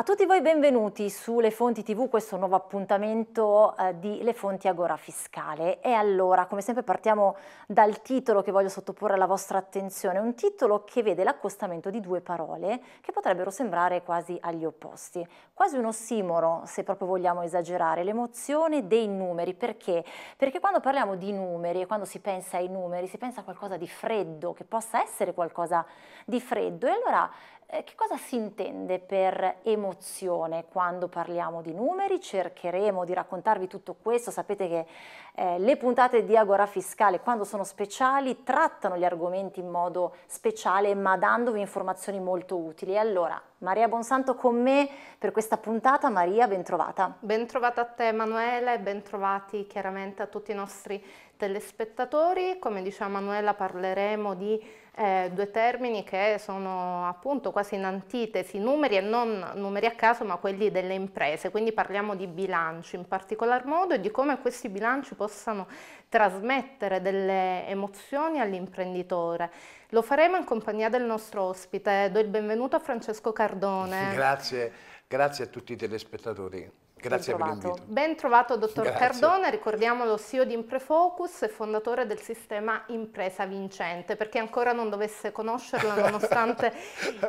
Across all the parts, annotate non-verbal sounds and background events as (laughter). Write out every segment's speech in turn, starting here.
A tutti voi benvenuti su Le Fonti TV, questo nuovo appuntamento eh, di Le Fonti Agora Fiscale. E allora, come sempre partiamo dal titolo che voglio sottoporre alla vostra attenzione, un titolo che vede l'accostamento di due parole che potrebbero sembrare quasi agli opposti, quasi un ossimoro se proprio vogliamo esagerare, l'emozione dei numeri. Perché? Perché quando parliamo di numeri e quando si pensa ai numeri si pensa a qualcosa di freddo, che possa essere qualcosa di freddo. E allora eh, che cosa si intende per emozione quando parliamo di numeri? Cercheremo di raccontarvi tutto questo. Sapete che eh, le puntate di Agora Fiscale, quando sono speciali, trattano gli argomenti in modo speciale, ma dandovi informazioni molto utili. Allora, Maria Bonsanto con me per questa puntata. Maria, bentrovata. Bentrovata a te Emanuele, bentrovati chiaramente a tutti i nostri telespettatori. Come diceva Emanuela parleremo di eh, due termini che sono appunto quasi in antitesi, numeri e non numeri a caso ma quelli delle imprese, quindi parliamo di bilanci in particolar modo e di come questi bilanci possano trasmettere delle emozioni all'imprenditore. Lo faremo in compagnia del nostro ospite. Do il benvenuto a Francesco Cardone. Grazie, grazie a tutti i telespettatori. Grazie ben per l'invito. Ben trovato dottor Grazie. Cardone, ricordiamolo CEO di Imprefocus e fondatore del sistema Impresa Vincente, perché ancora non dovesse conoscerlo (laughs) nonostante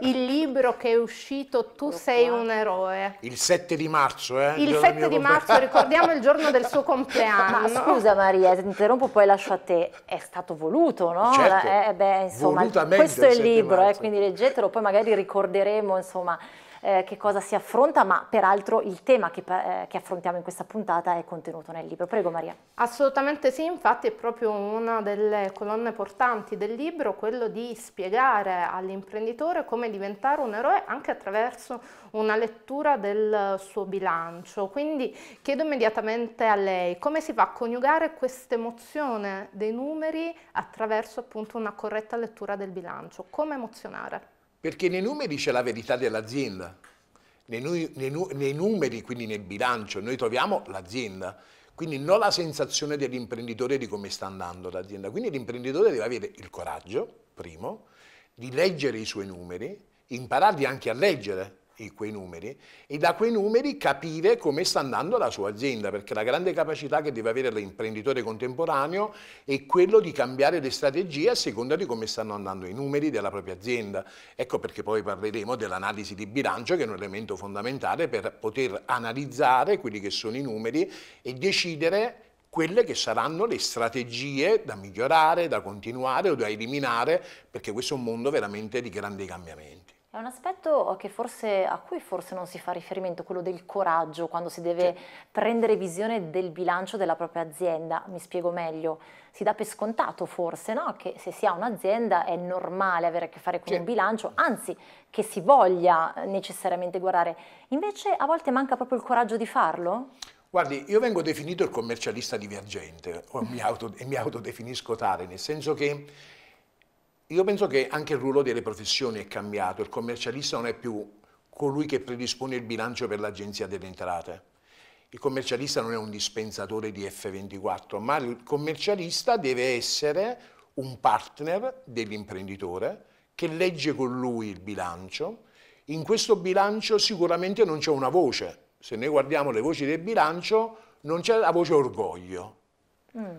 il libro che è uscito Tu sei un eroe. Il 7 di marzo, eh? Il, il 7 di marzo, ricordiamo il giorno del suo (laughs) compleanno. Ma scusa Maria, ti interrompo poi lascio a te, è stato voluto, no? Certo, eh, beh, insomma, questo è il libro, eh, quindi leggetelo, poi magari ricorderemo, insomma eh, che cosa si affronta, ma peraltro il tema che, eh, che, affrontiamo in questa puntata è contenuto nel libro. Prego Maria. Assolutamente sì, infatti è proprio una delle colonne portanti del libro quello di spiegare all'imprenditore come diventare un eroe anche attraverso una lettura del suo bilancio. Quindi chiedo immediatamente a lei come si fa a coniugare questa emozione dei numeri attraverso appunto una corretta lettura del bilancio, come emozionare? Perché nei numeri c'è la verità dell'azienda, nei, nei, nei numeri, quindi nel bilancio, noi troviamo l'azienda, quindi non la sensazione dell'imprenditore di come sta andando l'azienda. Quindi l'imprenditore deve avere il coraggio, primo, di leggere i suoi numeri, impararli anche a leggere, quei numeri e da quei numeri capire come sta andando la sua azienda, perché la grande capacità che deve avere l'imprenditore contemporaneo è quello di cambiare le strategie a seconda di come stanno andando i numeri della propria azienda. Ecco perché poi parleremo dell'analisi di bilancio, che è un elemento fondamentale per poter analizzare quelli che sono i numeri e decidere quelle che saranno le strategie da migliorare, da continuare o da eliminare, perché questo è un mondo veramente di grandi cambiamenti. È un aspetto forse, a cui forse non si fa riferimento, quello del coraggio quando si deve sì. prendere visione del bilancio della propria azienda. Mi spiego meglio, si dà per scontato forse no? che se si ha un'azienda è normale avere a che fare con sì. un bilancio, anzi che si voglia necessariamente guardare. Invece a volte manca proprio il coraggio di farlo? Guardi, io vengo definito il commercialista divergente, mi auto, e mi autodefinisco tale, nel senso che io penso che anche il ruolo delle professioni è cambiato, il commercialista non è più colui che predispone il bilancio per l'agenzia delle entrate. Il commercialista non è un dispensatore di F24, ma il commercialista deve essere un partner dell'imprenditore che legge con lui il bilancio. In questo bilancio sicuramente non c'è una voce. Se noi guardiamo le voci del bilancio, non c'è la voce orgoglio. Mm.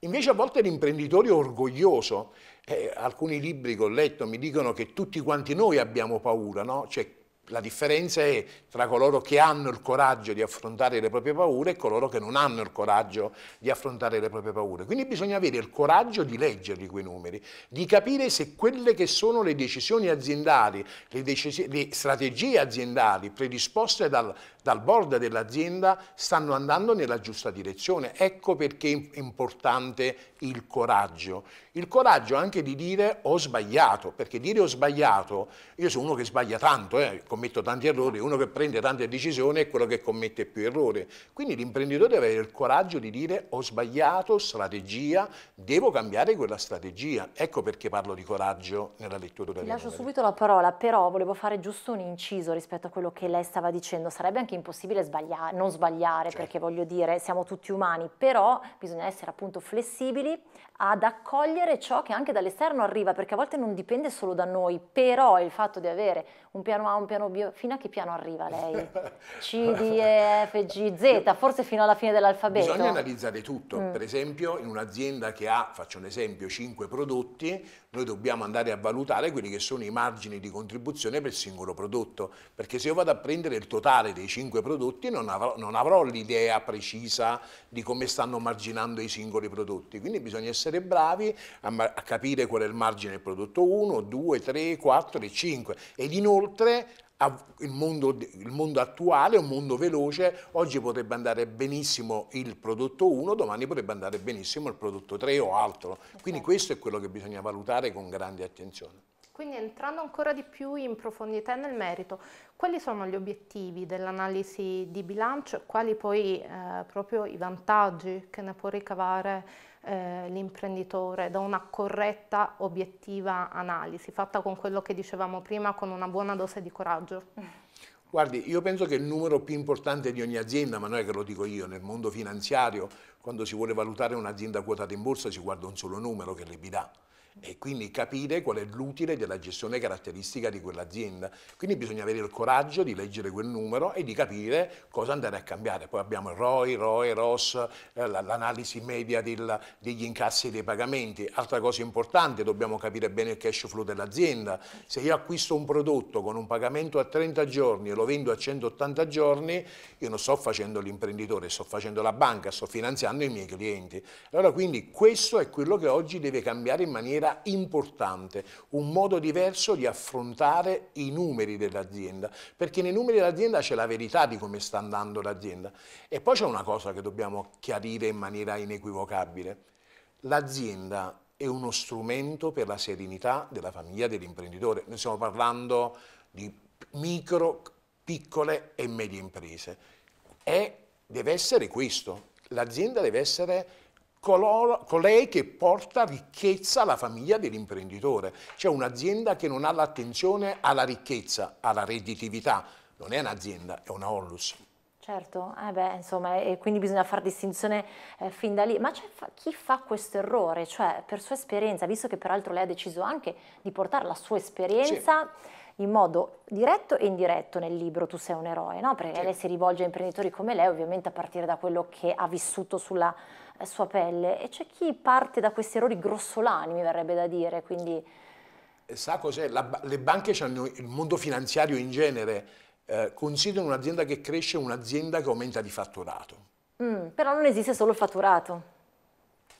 Invece a volte l'imprenditore è orgoglioso eh, alcuni libri che ho letto mi dicono che tutti quanti noi abbiamo paura, no? C'è cioè, la differenza è tra coloro che hanno il coraggio di affrontare le proprie paure e coloro che non hanno il coraggio di affrontare le proprie paure. Quindi bisogna avere il coraggio di leggerli quei numeri, di capire se quelle che sono le decisioni aziendali, le, decisi le strategie aziendali predisposte dal, dal board dell'azienda stanno andando nella giusta direzione. Ecco perché è importante il coraggio. Il coraggio anche di dire ho sbagliato, perché dire ho sbagliato, io sono uno che sbaglia tanto, eh, come commetto tanti errori, uno che prende tante decisioni è quello che commette più errori. Quindi l'imprenditore deve avere il coraggio di dire ho sbagliato strategia, devo cambiare quella strategia. Ecco perché parlo di coraggio nella lettura della Ti lascio subito la parola, però volevo fare giusto un inciso rispetto a quello che lei stava dicendo. Sarebbe anche impossibile sbagliare, non sbagliare, certo. perché voglio dire, siamo tutti umani, però bisogna essere appunto flessibili, ad accogliere ciò che anche dall'esterno arriva, perché a volte non dipende solo da noi, però il fatto di avere un piano A, un piano B, fino a che piano arriva lei? C, D, E, F, G, Z, forse fino alla fine dell'alfabeto. Bisogna analizzare tutto, mm. per esempio in un'azienda che ha, faccio un esempio, 5 prodotti, noi dobbiamo andare a valutare quelli che sono i margini di contribuzione per singolo prodotto, perché se io vado a prendere il totale dei 5 prodotti non avrò, non avrò l'idea precisa di come stanno marginando i singoli prodotti, quindi bisogna essere essere bravi a, a capire qual è il margine del prodotto 1, 2, 3, 4 e 5 ed inoltre il mondo, il mondo, attuale è un mondo veloce, oggi potrebbe andare benissimo il prodotto 1, domani potrebbe andare benissimo il prodotto 3 o altro. Quindi certo. questo è quello che bisogna valutare con grande attenzione. Quindi entrando ancora di più in profondità e nel merito, quali sono gli obiettivi dell'analisi di bilancio e quali poi eh, proprio i vantaggi che ne può ricavare? Eh, l'imprenditore, da una corretta, obiettiva analisi, fatta con quello che dicevamo prima, con una buona dose di coraggio. Guardi, io penso che il numero più importante di ogni azienda, ma non è che lo dico io, nel mondo finanziario, quando si vuole valutare un'azienda quotata in borsa si guarda un solo numero che è l'EBIDA e quindi capire qual è l'utile della gestione caratteristica di quell'azienda. Quindi bisogna avere il coraggio di leggere quel numero e di capire cosa andare a cambiare. Poi abbiamo il ROI, ROE, ROS, eh, l'analisi media del, degli incassi e dei pagamenti. Altra cosa importante, dobbiamo capire bene il cash flow dell'azienda. Se io acquisto un prodotto con un pagamento a 30 giorni e lo vendo a 180 giorni, io non sto facendo l'imprenditore, sto facendo la banca, sto finanziando i miei clienti. Allora quindi questo è quello che oggi deve cambiare in maniera maniera importante, un modo diverso di affrontare i numeri dell'azienda, perché nei numeri dell'azienda c'è la verità di come sta andando l'azienda. E poi c'è una cosa che dobbiamo chiarire in maniera inequivocabile. L'azienda è uno strumento per la serenità della famiglia dell'imprenditore. Noi stiamo parlando di micro, piccole e medie imprese. e deve essere questo. L'azienda deve essere coloro, colei che porta ricchezza alla famiglia dell'imprenditore. C'è un'azienda che non ha l'attenzione alla ricchezza, alla redditività, non è un'azienda, è una onlus. Certo, eh beh, insomma, e quindi bisogna fare distinzione eh, fin da lì. Ma c'è chi fa questo errore? Cioè, per sua esperienza, visto che peraltro lei ha deciso anche di portare la sua esperienza sì. in modo diretto e indiretto nel libro Tu sei un eroe, no? Perché sì. lei si rivolge a imprenditori come lei, ovviamente a partire da quello che ha vissuto sulla eh, sua pelle e c'è chi parte da questi errori grossolani, mi verrebbe da dire, quindi... Sa cos'è? le banche, il mondo finanziario in genere, eh, considerano un'azienda che cresce un'azienda che aumenta di fatturato. Mm, però non esiste solo il fatturato.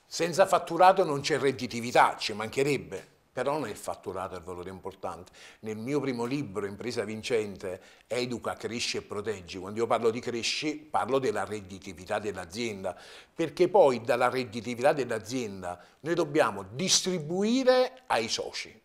Senza fatturato non c'è redditività, ci mancherebbe. Però non è il fatturato il valore importante. Nel mio primo libro, Impresa Vincente, Educa, Cresci e Proteggi, quando io parlo di cresci parlo della redditività dell'azienda, perché poi dalla redditività dell'azienda noi dobbiamo distribuire ai soci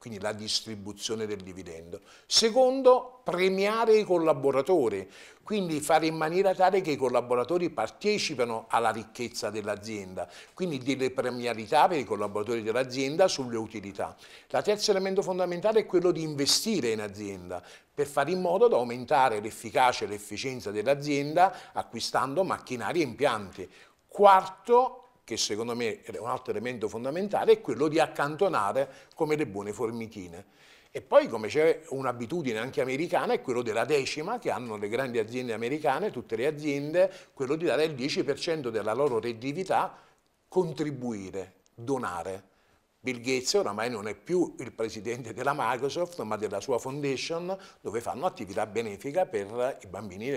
quindi la distribuzione del dividendo. Secondo, premiare i collaboratori, quindi fare in maniera tale che i collaboratori partecipano alla ricchezza dell'azienda, quindi delle premialità per i collaboratori dell'azienda sulle utilità. La terzo elemento fondamentale è quello di investire in azienda per fare in modo da aumentare l'efficacia e l'efficienza dell'azienda acquistando macchinari e impianti. Quarto, che secondo me è un altro elemento fondamentale, è quello di accantonare come le buone formichine. E poi come c'è un'abitudine anche americana è quello della decima che hanno le grandi aziende americane, tutte le aziende, quello di dare il 10% della loro redditività, contribuire, donare. Bill Gates oramai non è più il presidente della Microsoft ma della sua foundation dove fanno attività benefica per i bambini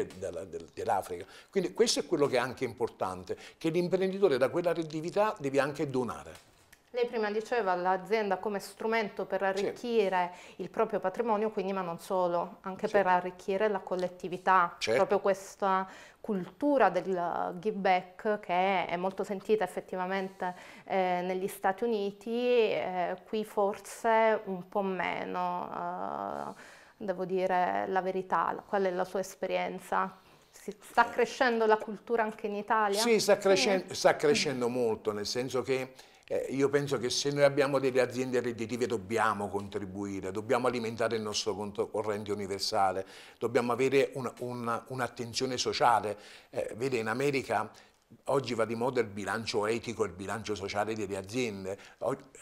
dell'Africa. Quindi questo è quello che è anche importante, che l'imprenditore da quella redditività deve anche donare. Lei prima diceva l'azienda come strumento per arricchire certo. il proprio patrimonio, quindi ma non solo, anche certo. per arricchire la collettività, certo. proprio questa cultura del give back che è molto sentita effettivamente eh, negli Stati Uniti, eh, qui forse un po' meno, eh, devo dire la verità, qual è la sua esperienza? sta eh. crescendo la cultura anche in Italia? Sì, sta crescendo, sì. Sta crescendo molto, nel senso che eh, io penso che se noi abbiamo delle aziende redditive dobbiamo contribuire, dobbiamo alimentare il nostro conto corrente universale, dobbiamo avere un'attenzione un, un sociale. Eh, vede, in America Oggi va di moda il bilancio etico, il bilancio sociale delle aziende.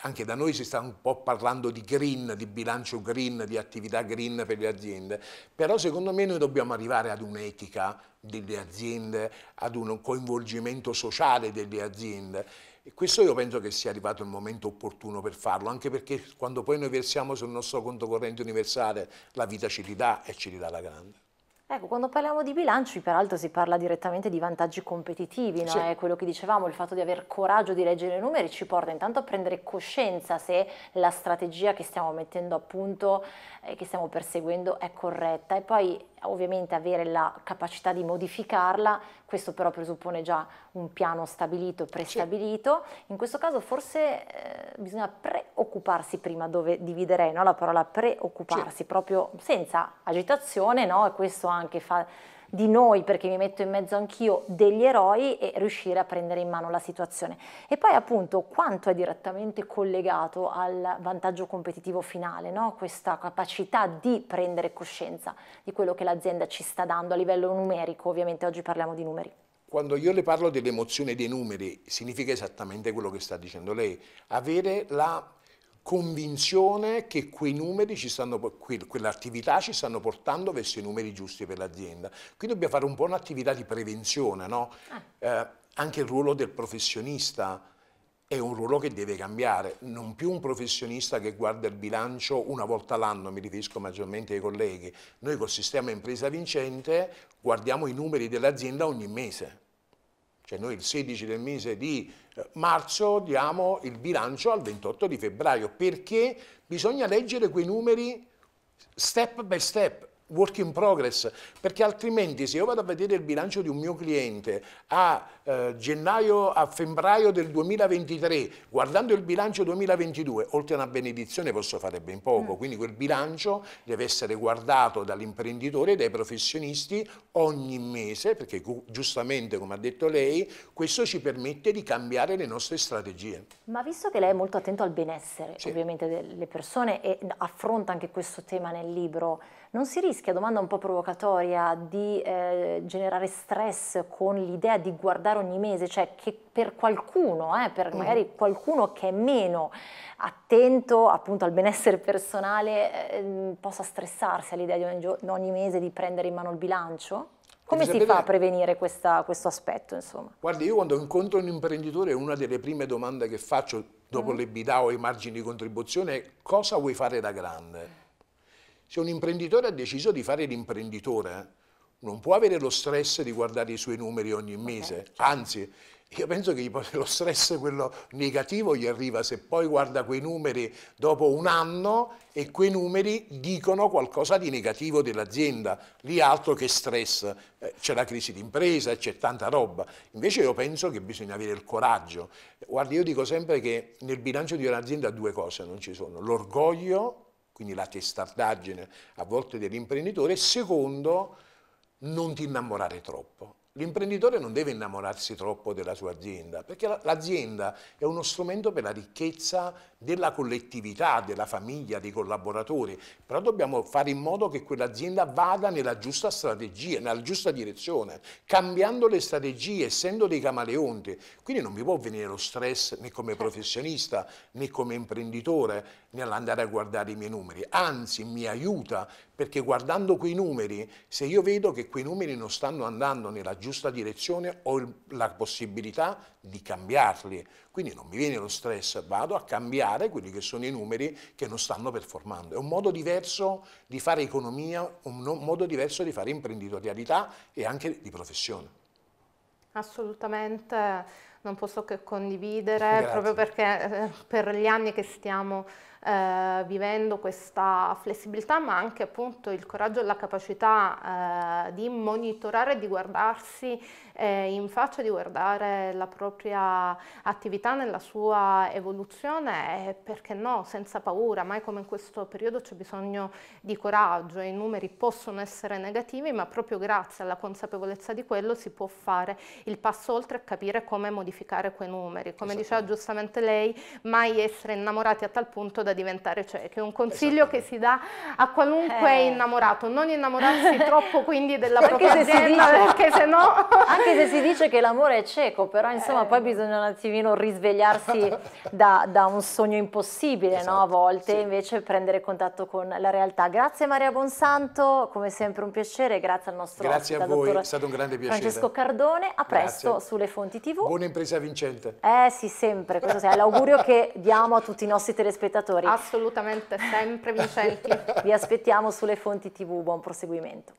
Anche da noi si sta un po' parlando di green, di bilancio green, di attività green per le aziende. Però secondo me noi dobbiamo arrivare ad un'etica delle aziende, ad un coinvolgimento sociale delle aziende e questo io penso che sia arrivato il momento opportuno per farlo, anche perché quando poi noi versiamo sul nostro conto corrente universale la vita ci ridà e ci ridà la grande. Ecco, quando parliamo di bilanci, peraltro si parla direttamente di vantaggi competitivi, no? sì. è quello che dicevamo, il fatto di avere coraggio di leggere i numeri ci porta intanto a prendere coscienza se la strategia che stiamo mettendo a punto, e che stiamo perseguendo è corretta e poi ovviamente avere la capacità di modificarla, questo però presuppone già un piano stabilito, prestabilito. In questo caso forse eh, bisogna preoccuparsi prima, dove dividerei no? la parola preoccuparsi, proprio senza agitazione, no? e questo anche fa di noi, perché mi metto in mezzo anch'io, degli eroi e riuscire a prendere in mano la situazione. E poi appunto quanto è direttamente collegato al vantaggio competitivo finale, no? questa capacità di prendere coscienza di quello che l'azienda ci sta dando a livello numerico, ovviamente oggi parliamo di numeri. Quando io le parlo dell'emozione dei numeri, significa esattamente quello che sta dicendo lei, avere la convinzione che quei numeri ci stanno, quell'attività ci stanno portando verso i numeri giusti per l'azienda. Qui dobbiamo fare un po' un'attività di prevenzione, no? ah. eh, anche il ruolo del professionista è un ruolo che deve cambiare, non più un professionista che guarda il bilancio una volta l'anno, mi riferisco maggiormente ai colleghi. Noi col sistema impresa vincente guardiamo i numeri dell'azienda ogni mese cioè noi il 16 del mese di eh, marzo diamo il bilancio al 28 di febbraio perché bisogna leggere quei numeri step by step work in progress, perché altrimenti se io vado a vedere il bilancio di un mio cliente a, eh, gennaio, a febbraio del 2023, guardando il bilancio 2022, oltre a una benedizione posso fare ben poco, mm. quindi quel bilancio deve essere guardato dall'imprenditore e dai professionisti ogni mese, perché giustamente come ha detto lei, questo ci permette di cambiare le nostre strategie. Ma visto che lei è molto attento al benessere sì. ovviamente delle persone e affronta anche questo tema nel libro, non si rischia, domanda un po' provocatoria, di eh, generare stress con l'idea di guardare ogni mese, cioè che per qualcuno, eh, per mm. magari qualcuno che è meno attento appunto al benessere personale, eh, mm, possa stressarsi all'idea di ogni, ogni mese di prendere in mano il bilancio? Come si fa a prevenire questa, questo aspetto? Insomma? Guardi, io quando incontro un imprenditore, una delle prime domande che faccio dopo mm. le bidao o i margini di contribuzione è cosa vuoi fare da grande? Se un imprenditore ha deciso di fare l'imprenditore, non può avere lo stress di guardare i suoi numeri ogni mese, okay, certo. anzi io penso che lo stress quello negativo gli arriva se poi guarda quei numeri dopo un anno e quei numeri dicono qualcosa di negativo dell'azienda, lì altro che stress, eh, c'è la crisi d'impresa, c'è tanta roba, invece io penso che bisogna avere il coraggio, guardi io dico sempre che nel bilancio di un'azienda due cose non ci sono, l'orgoglio quindi la testardaggine a volte dell'imprenditore, secondo non ti innamorare troppo. L'imprenditore non deve innamorarsi troppo della sua azienda, perché l'azienda è uno strumento per la ricchezza della collettività, della famiglia, dei collaboratori, però dobbiamo fare in modo che quell'azienda vada nella giusta strategia, nella giusta direzione, cambiando le strategie, essendo dei camaleonti. Quindi non mi può venire lo stress né come professionista né come imprenditore nell'andare a guardare i miei numeri, anzi mi aiuta perché guardando quei numeri, se io vedo che quei numeri non stanno andando nella giusta direzione, ho la possibilità di cambiarli. Quindi non mi viene lo stress, vado a cambiare quelli che sono i numeri che non stanno performando. È un modo diverso di fare economia, un modo diverso di fare imprenditorialità e anche di professione. Assolutamente non posso che condividere Grazie. proprio perché eh, per gli anni che stiamo eh, vivendo questa flessibilità ma anche appunto il coraggio e la capacità eh, di monitorare, di guardarsi eh, in faccia, di guardare la propria attività nella sua evoluzione e perché no, senza paura, mai come in questo periodo c'è bisogno di coraggio, i numeri possono essere negativi ma proprio grazie alla consapevolezza di quello si può fare il passo oltre e capire come modificare modificare quei numeri, come diceva giustamente lei, mai essere innamorati a tal punto da diventare ciechi. un consiglio che si dà a qualunque eh. innamorato, non innamorarsi (laughs) troppo quindi della propria anche se dice, perché se no... (laughs) anche se si dice che l'amore è cieco, però eh. insomma eh. poi bisogna un attimino risvegliarsi (laughs) da, da un sogno impossibile, esatto. no? a esatto, volte sì. invece prendere contatto con la realtà. Grazie Maria Bonsanto, come sempre un piacere, grazie al nostro grazie ospite, a voi, è stato un grande piacere. Francesco Cardone, a presto grazie. sulle Fonti TV un'attrice vincente. Eh sì, sempre, questo è l'augurio che diamo a tutti i nostri telespettatori. Assolutamente, sempre vincenti. Vi aspettiamo sulle fonti TV, buon proseguimento.